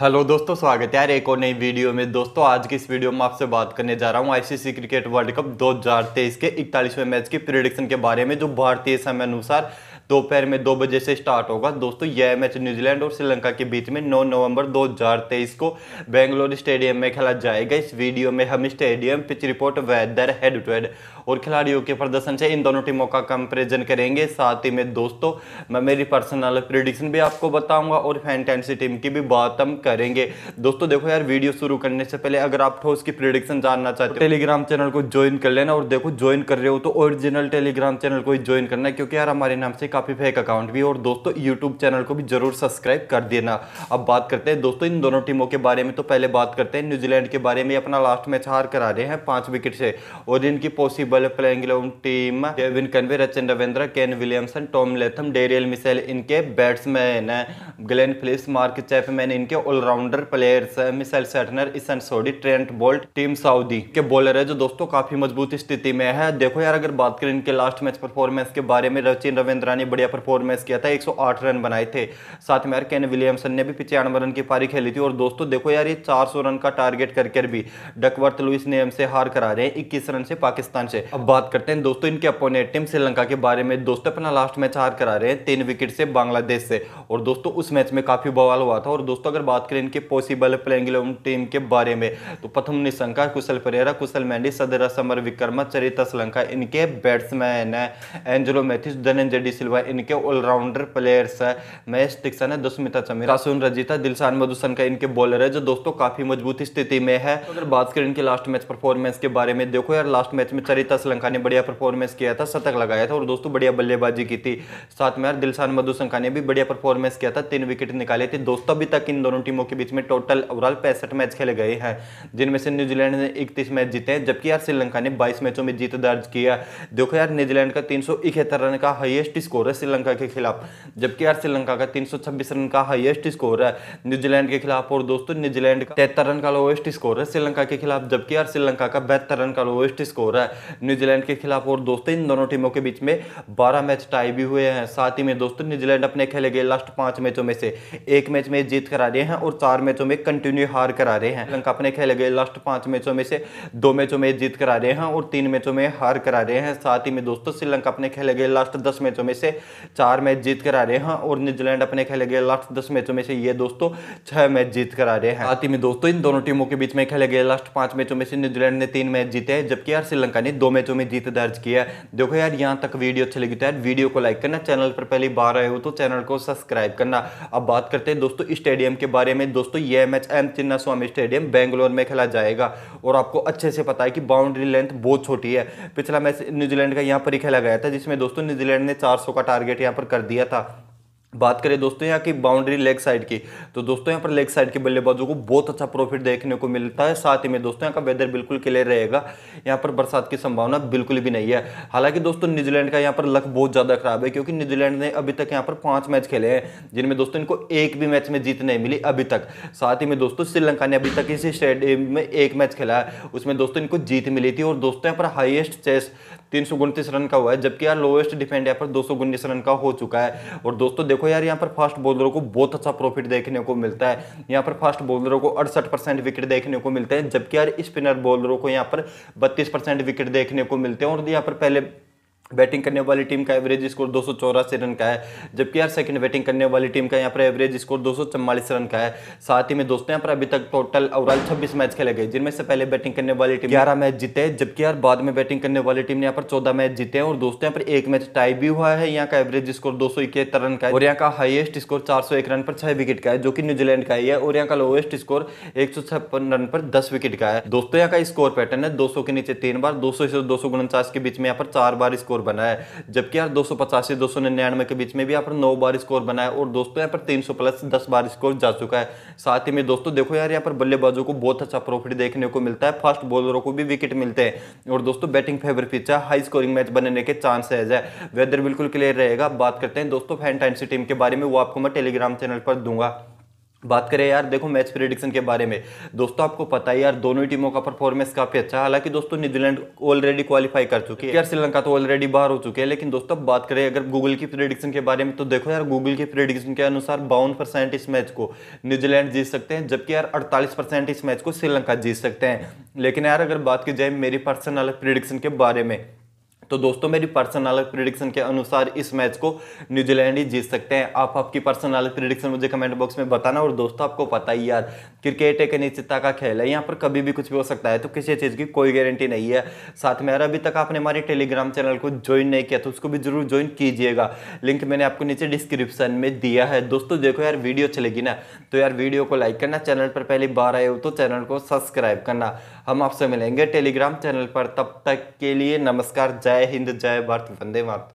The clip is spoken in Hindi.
हेलो दोस्तों स्वागत है यार एक और नई वीडियो में दोस्तों आज की इस वीडियो में आपसे बात करने जा रहा हूँ आईसीसी क्रिकेट वर्ल्ड कप 2023 के 41वें मैच की प्रिडिक्शन के बारे में जो भारतीय समय अनुसार दोपहर में दो बजे से स्टार्ट होगा दोस्तों यह मैच न्यूजीलैंड और श्रीलंका के बीच में 9 नवंबर 2023 को बेंगलोर स्टेडियम में खेला जाएगा इस वीडियो में हम stadium pitch report weather head to head और खिलाड़ियों के प्रदर्शन से इन दोनों टीमों का कंपेरिजन करेंगे साथ ही में दोस्तों मैं मेरी पर्सनल प्रिडिक्शन भी आपको बताऊंगा और फैंटेंसी टीम की भी बात हम करेंगे दोस्तों देखो यार वीडियो शुरू करने से पहले अगर आप ठोस की प्रिडिक्शन जानना चाहते हो टेलीग्राम तो चैनल को ज्वाइन कर लेना और देखो ज्वाइन कर रहे हो तो ओरिजिनल टेलीग्राम चैनल को ज्वाइन करना क्योंकि यार हमारे नाम से काफ़ी फेक अकाउंट भी और दोस्तों यूट्यूब चैनल को भी जरूर सब्सक्राइब कर देना अब बात करते हैं दोस्तों इन दोनों टीमों के बारे में तो पहले बात करते हैं न्यूजीलैंड के बारे में अपना लास्ट मैच हार करा रहे हैं पाँच विकेट से और इनकी possible playing team Kevin Conway Rachin Ravindra Kane Williamson Tom Latham Daryl Mitchell इनके बैट्समैन हैं ग्लेन फिलिप्स मार्क चैफमैन इनके ऑलराउंडर प्लेयर्स है Mitchell Santner Ish Sodhi Trent Boult Tim Southee के बॉलर है जो दोस्तों काफ़ी मजबूत स्थिति में है देखो यार अगर बात करें इनके लास्ट मैच परफॉर्मेंस के बारे में रचिन रविंद्रा ने बढ़िया परफॉर्मेंस किया था 108 रन बनाए थे साथ में यार केन विलियमसन ने भी पिचानवे रन की पारी खेली थी और दोस्तों देखो यार ये 400 रन का टारगेट करके भी डकवर्थ लुइस ने हमसे हार करा रहे हैं इक्कीस रन से पाकिस्तान से अब बात करते हैं दोस्तों इनके अपोनेट टीम श्रीलंका के बारे में दोस्तों अपना लास्ट मैच हार करा रहे हैं तीन विकेट से बांग्लादेश से और दोस्तों उस मैच में काफी बवाल हुआ था और दोस्तों अगर बात करें इनके पॉसिबल प्लेइंग टीम के बारे में तो प्रथम निशंका कुशल परेरा कुशल मैंडी सदरा समर विक्रमा चरित श्रीलंका इनके बैट्समैन है एंजलो मैथिस धनंजय डी सिल्वा इनके ऑलराउंडर प्लेयर्स है महेश डिक्सन है दुस्मिता चमीरा सुन रजिता दिलशान मधुसन का इनके बॉलर है जो दोस्तों काफ़ी मजबूत स्थिति में है अगर बात करें इनके लास्ट मैच परफॉर्मेंस के बारे में देखो यार लास्ट मैच में चरिता श्रीलंका ने बढ़िया परफॉर्मेंस किया था शतक लगाया था और दोस्तों बढ़िया बल्लेबाजी की थी साथ में यार दिलशान मधुसंका ने भी बढ़िया परफॉर्मेंस किया था तीन विकेट निकाले थे दोस्तों अभी तक इन दोनों टीमों के बीच में टोटल ओवरऑल पैंसठ मैच खेले गए हैं जिनमें से न्यूजीलैंड ने इकतीस मैच जीते हैं जबकि यार श्रीलंका ने बाईस मैचों में जीत दर्ज किया देखो यार न्यूजीलैंड का तीन रन का हाइएस्ट स्कोर स्कोर है श्रीलंका के खिलाफ जबकि यार श्रीलंका का 326 रन का हाईएस्ट स्कोर है न्यूजीलैंड के खिलाफ और दोस्तों न्यूजीलैंड का तिहत्तर रन का लोएस्ट स्कोर है श्रीलंका के खिलाफ जबकि यार श्रीलंका का बहत्तर रन का लोएस्ट स्कोर है न्यूजीलैंड के खिलाफ और दोस्तों इन दोनों टीमों के बीच में बारह मैच टाई भी हुए हैं साथ ही में दोस्तों न्यूजीलैंड अपने खेले गए लास्ट पांच मैचों में से एक मैच में जीत करा रहे हैं और चार मैचों में कंटिन्यू हार करा रहे हैं श्रीलंका अपने खेले गए लास्ट पांच मैचों में से दो मैचों में जीत करा रहे हैं और तीन मैचों में हार करा रहे हैं साथ ही में दोस्तों श्रीलंका अपने खेले गए लास्ट दस मैचों में से चार मैच जीत कर आ रहे हैं और न्यूजीलैंड अपने खेले गए लास्ट दस मैचों में से ये दोस्तों छह मैच जीत कर आ रहे हैं साथ ही में दोस्तों इन दोनों टीमों के बीच में खेले गए लास्ट पांच मैचों में से न्यूजीलैंड ने तीन मैच जीते हैं जबकि यार श्रीलंका ने दो मैचों में जीत दर्ज किया देखो यार यहाँ तक वीडियो अच्छी लगी तो यार वीडियो को लाइक करना चैनल पर पहली बार आए हो तो चैनल को सब्सक्राइब करना अब बात करते हैं दोस्तों स्टेडियम के बारे में दोस्तों यह match M Chinnaswamy stadium Bangalore में खेला जाएगा और आपको अच्छे से पता है कि बाउंड्री लेंथ बहुत छोटी है पिछला मैच न्यूजीलैंड का यहाँ पर ही खेला गया था जिसमें दोस्तों न्यूजीलैंड ने चार का आपका टारगेट यहाँ पर कर दिया था बात करें दोस्तों यहाँ की बाउंड्री लेग साइड की तो दोस्तों यहाँ पर लेग साइड के बल्लेबाजों को बहुत अच्छा प्रॉफिट देखने को मिलता है साथ ही में दोस्तों यहाँ का वेदर बिल्कुल क्लियर रहेगा यहाँ पर बरसात की संभावना बिल्कुल भी नहीं है हालांकि दोस्तों न्यूजीलैंड का यहाँ पर लक बहुत ज़्यादा खराब है क्योंकि न्यूजीलैंड ने अभी तक यहाँ पर पाँच मैच खेले हैं जिनमें दोस्तों इनको एक भी मैच में जीत नहीं मिली अभी तक साथ ही में दोस्तों श्रीलंका ने अभी तक इसी स्टेडियम में एक मैच खेला है उसमें दोस्तों इनको जीत मिली थी और दोस्तों यहाँ पर हाइएस्ट चेस तीन सौ रन का हुआ है जबकि यार लोएस्ट डिफेंड यहाँ पर दो रन का हो चुका है और दोस्तों देखो यार यहाँ पर फास्ट बॉलरों को बहुत अच्छा प्रॉफिट देखने को मिलता है यहाँ पर फास्ट बॉलरों को अड़सठ विकेट देखने को मिलते हैं जबकि यार स्पिनर बॉलरों को यहाँ पर बत्तीस विकेट देखने को मिलते हैं और यहाँ पर पहले बैटिंग करने वाली टीम का एवरेज स्कोर दो रन का है जबकि यार सेकंड बैटिंग करने वाली टीम का यहाँ पर एवरेज स्कोर दो रन का है साथ ही में दोस्तों यहाँ पर अभी तक टोटल ओवरऑल 26 मैच खेले गए जिनमें से पहले बैटिंग करने वाली टीम ग्यारह मैच जीते जबकि यार बाद में बैटिंग करने वाली टीम ने यहाँ पर चौदह मैच जीते हैं और दोस्तों यहाँ पर एक मैच टाई भी हुआ है यहाँ का एवरेज स्कोर दो रन का है और यहाँ का हाइएस्ट स्कोर चार रन पर छह विकेट का है जो कि न्यूजीलैंड का ही है और यहाँ का लोएस्ट स्कोर एक रन पर दस विकेट का है दोस्तों यहाँ का स्कोर पैटर्न है दो के नीचे तीन बार दो सौ के बीच में यहाँ पर चार बार स्कोर स्कोर बनाया जबकि यार दो सौ पचासी के बीच में भी यहाँ पर नौ बार स्कोर बनाया और दोस्तों यहाँ पर तीन प्लस दस बार स्कोर जा चुका है साथ ही में दोस्तों देखो यार यहाँ पर बल्लेबाजों को बहुत अच्छा प्रॉफिट देखने को मिलता है फास्ट बॉलरों को भी विकेट मिलते हैं और दोस्तों batting favour pitch high scoring match बनने के चांसेज है वेदर बिल्कुल क्लियर रहेगा बात करते हैं दोस्तों फैन फैंटाइनसी टीम के बारे में वो आपको मैं टेलीग्राम चैनल पर दूंगा बात करें यार देखो मैच प्रिडिक्शन के बारे में दोस्तों आपको पता है यार दोनों टीमों का परफॉर्मेंस काफी अच्छा हालांकि दोस्तों न्यूजीलैंड ऑलरेडी क्वालिफाई कर चुकी है यार श्रीलंका तो ऑलरेडी बाहर हो चुके हैं लेकिन दोस्तों अब बात करें अगर गूगल की प्रिडिक्शन के बारे में तो देखो यार गूगल की प्रिडिक्शन के अनुसार बावन परसेंट इस मैच को न्यूजीलैंड जीत सकते हैं जबकि यार अड़तालीस परसेंट इस मैच को श्रीलंका जीत सकते हैं लेकिन यार अगर बात की जाए मेरी पर्सनल प्रिडिक्शन के बारे में तो दोस्तों मेरी पर्सनल प्रिडिक्शन के अनुसार इस मैच को न्यूजीलैंड ही जीत सकते हैं आप आपकी पर्सनल प्रिडिक्शन मुझे कमेंट बॉक्स में बताना और दोस्तों आपको पता ही यार क्रिकेट एक अनिश्चितता का खेल है यहाँ पर कभी भी कुछ भी हो सकता है तो किसी चीज़ की कोई गारंटी नहीं है साथ में यार अभी तक आपने हमारे टेलीग्राम चैनल को ज्वाइन नहीं किया तो उसको भी जरूर ज्वाइन कीजिएगा लिंक मैंने आपको नीचे डिस्क्रिप्शन में दिया है दोस्तों देखो यार वीडियो चलेगी ना तो यार वीडियो को लाइक करना चैनल पर पहली बार आए हो तो चैनल को सब्सक्राइब करना हम आपसे मिलेंगे टेलीग्राम चैनल पर तब तक के लिए नमस्कार जय हिंद जय भारत वंदे मात